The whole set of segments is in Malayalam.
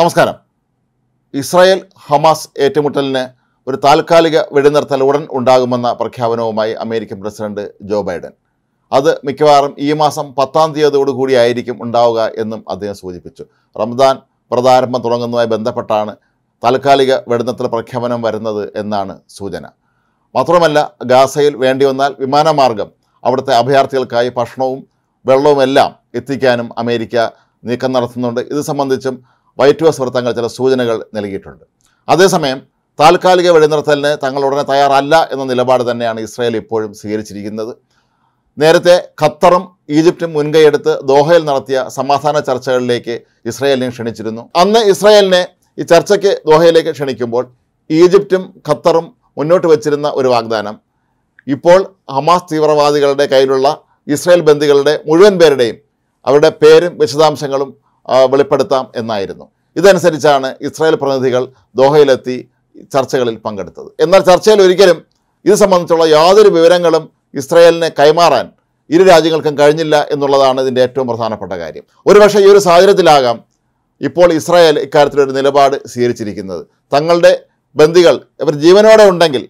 നമസ്കാരം ഇസ്രായേൽ ഹമാസ് ഏറ്റുമുട്ടലിന് ഒരു താൽക്കാലിക വെടിനിർത്തൽ ഉടൻ ഉണ്ടാകുമെന്ന പ്രഖ്യാപനവുമായി അമേരിക്കൻ പ്രസിഡന്റ് ജോ ബൈഡൻ അത് മിക്കവാറും ഈ മാസം പത്താം തീയതിയോടുകൂടിയായിരിക്കും ഉണ്ടാവുക എന്നും അദ്ദേഹം സൂചിപ്പിച്ചു റംദാൻ പ്രതാരംഭം തുടങ്ങുന്നതുമായി ബന്ധപ്പെട്ടാണ് താൽക്കാലിക വെടിനിർത്തൽ പ്രഖ്യാപനം വരുന്നത് എന്നാണ് സൂചന മാത്രമല്ല ഗാസയിൽ വേണ്ടി വന്നാൽ വിമാനമാർഗം അവിടുത്തെ അഭയാർത്ഥികൾക്കായി ഭക്ഷണവും വെള്ളവുമെല്ലാം എത്തിക്കാനും അമേരിക്ക നീക്കം നടത്തുന്നുണ്ട് ഇത് സംബന്ധിച്ചും വൈറ്റ് ഹൗസ് വൃത്തങ്ങൾ ചില സൂചനകൾ നൽകിയിട്ടുണ്ട് അതേസമയം താൽക്കാലിക വെടിനിർത്തലിന് തങ്ങൾ ഉടനെ തയ്യാറല്ല എന്ന നിലപാട് തന്നെയാണ് ഇസ്രായേൽ ഇപ്പോഴും സ്വീകരിച്ചിരിക്കുന്നത് നേരത്തെ ഖത്തറും ഈജിപ്തും മുൻകൈയെടുത്ത് ദോഹയിൽ നടത്തിയ സമാധാന ചർച്ചകളിലേക്ക് ഇസ്രായേലിനെ ക്ഷണിച്ചിരുന്നു അന്ന് ഇസ്രായേലിനെ ഈ ചർച്ചയ്ക്ക് ദോഹയിലേക്ക് ക്ഷണിക്കുമ്പോൾ ഈജിപ്തും ഖത്തറും മുന്നോട്ട് വച്ചിരുന്ന ഒരു വാഗ്ദാനം ഇപ്പോൾ ഹമാസ് തീവ്രവാദികളുടെ കയ്യിലുള്ള ഇസ്രായേൽ ബന്ദികളുടെ മുഴുവൻ പേരുടെയും അവരുടെ പേരും വിശദാംശങ്ങളും വെളിപ്പെടുത്താം എന്നായിരുന്നു ഇതനുസരിച്ചാണ് ഇസ്രായേൽ പ്രതിനിധികൾ ദോഹയിലെത്തി ചർച്ചകളിൽ പങ്കെടുത്തത് എന്നാൽ ചർച്ചയിൽ ഒരിക്കലും ഇത് സംബന്ധിച്ചുള്ള യാതൊരു വിവരങ്ങളും ഇസ്രായേലിനെ കൈമാറാൻ ഇരു രാജ്യങ്ങൾക്കും കഴിഞ്ഞില്ല എന്നുള്ളതാണ് ഇതിൻ്റെ ഏറ്റവും പ്രധാനപ്പെട്ട കാര്യം ഒരുപക്ഷെ ഈ ഒരു സാഹചര്യത്തിലാകാം ഇപ്പോൾ ഇസ്രായേൽ ഇക്കാര്യത്തിലൊരു നിലപാട് സ്വീകരിച്ചിരിക്കുന്നത് തങ്ങളുടെ ബന്ദികൾ ഇവർ ജീവനോടെ ഉണ്ടെങ്കിൽ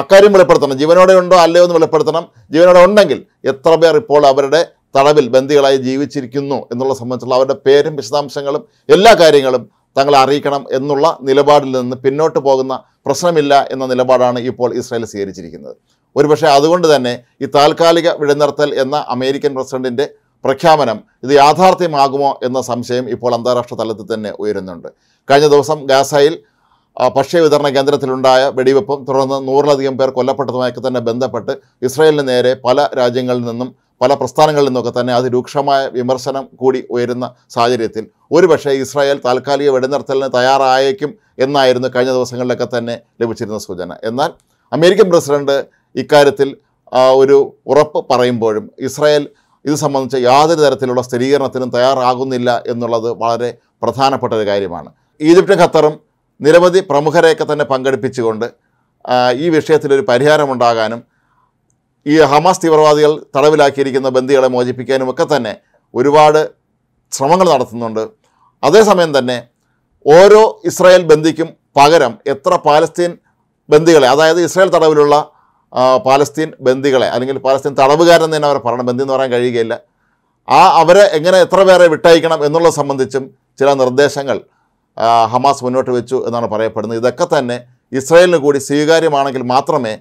അക്കാര്യം വെളിപ്പെടുത്തണം ജീവനോടെ ഉണ്ടോ അല്ലയോ എന്ന് വെളിപ്പെടുത്തണം ജീവനോടെ ഉണ്ടെങ്കിൽ എത്ര പേർ ഇപ്പോൾ അവരുടെ തടവിൽ ബന്ദികളായി ജീവിച്ചിരിക്കുന്നു എന്നുള്ള സംബന്ധിച്ചുള്ള അവരുടെ പേരും വിശദാംശങ്ങളും എല്ലാ കാര്യങ്ങളും തങ്ങളെ അറിയിക്കണം എന്നുള്ള നിലപാടിൽ നിന്ന് പിന്നോട്ട് പോകുന്ന പ്രശ്നമില്ല എന്ന നിലപാടാണ് ഇപ്പോൾ ഇസ്രായേൽ സ്വീകരിച്ചിരിക്കുന്നത് ഒരുപക്ഷെ അതുകൊണ്ട് തന്നെ ഈ താൽക്കാലിക വിഴുന്നിർത്തൽ എന്ന അമേരിക്കൻ പ്രസിഡന്റിൻ്റെ പ്രഖ്യാപനം ഇത് യാഥാർത്ഥ്യമാകുമോ എന്ന സംശയം ഇപ്പോൾ അന്താരാഷ്ട്ര തലത്തിൽ തന്നെ ഉയരുന്നുണ്ട് കഴിഞ്ഞ ദിവസം ഗാസയിൽ ഭക്ഷ്യവിതരണ കേന്ദ്രത്തിലുണ്ടായ വെടിവെപ്പും തുടർന്ന് നൂറിലധികം പേർ കൊല്ലപ്പെട്ടതുമായൊക്കെ തന്നെ ബന്ധപ്പെട്ട് ഇസ്രായേലിന് നേരെ പല രാജ്യങ്ങളിൽ നിന്നും പല പ്രസ്ഥാനങ്ങളിൽ നിന്നൊക്കെ തന്നെ അതിരൂക്ഷമായ വിമർശനം കൂടി ഉയരുന്ന സാഹചര്യത്തിൽ ഒരുപക്ഷേ ഇസ്രായേൽ താൽക്കാലിക വെടിനിർത്തലിന് തയ്യാറായേക്കും എന്നായിരുന്നു കഴിഞ്ഞ ദിവസങ്ങളിലൊക്കെ തന്നെ ലഭിച്ചിരുന്ന സൂചന എന്നാൽ അമേരിക്കൻ പ്രസിഡന്റ് ഇക്കാര്യത്തിൽ ഒരു ഉറപ്പ് പറയുമ്പോഴും ഇസ്രായേൽ ഇത് സംബന്ധിച്ച് യാതൊരു തരത്തിലുള്ള സ്ഥിരീകരണത്തിനും തയ്യാറാകുന്നില്ല എന്നുള്ളത് വളരെ പ്രധാനപ്പെട്ട ഒരു കാര്യമാണ് ഈജിപ്തും ഖത്തറും നിരവധി പ്രമുഖരെയൊക്കെ തന്നെ പങ്കെടുപ്പിച്ചുകൊണ്ട് ഈ വിഷയത്തിലൊരു പരിഹാരമുണ്ടാകാനും ഈ ഹമാസ് തീവ്രവാദികൾ തടവിലാക്കിയിരിക്കുന്ന ബന്ദികളെ മോചിപ്പിക്കാനും ഒക്കെ തന്നെ ഒരുപാട് ശ്രമങ്ങൾ നടത്തുന്നുണ്ട് അതേസമയം തന്നെ ഓരോ ഇസ്രായേൽ ബന്ദിക്കും പകരം എത്ര പാലസ്തീൻ ബന്ദികളെ അതായത് ഇസ്രായേൽ തടവിലുള്ള പാലസ്തീൻ ബന്ദികളെ അല്ലെങ്കിൽ പാലസ്തീൻ തടവുകാരെന്ന് തന്നെ അവരെ പറയണം ബന്ദി എന്ന് പറയാൻ കഴിയുകയില്ല ആ അവരെ എങ്ങനെ എത്ര പേരെ വിട്ടയക്കണം എന്നുള്ളത് സംബന്ധിച്ചും ചില നിർദ്ദേശങ്ങൾ ഹമാസ് മുന്നോട്ട് വെച്ചു എന്നാണ് പറയപ്പെടുന്നത് ഇതൊക്കെ തന്നെ ഇസ്രായേലിന് കൂടി സ്വീകാര്യമാണെങ്കിൽ മാത്രമേ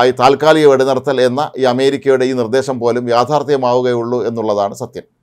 ആ താൽക്കാലിക വെടിനിർത്തൽ എന്ന ഈ അമേരിക്കയുടെ ഈ നിർദ്ദേശം പോലും യാഥാർത്ഥ്യമാവുകയുള്ളൂ എന്നുള്ളതാണ് സത്യം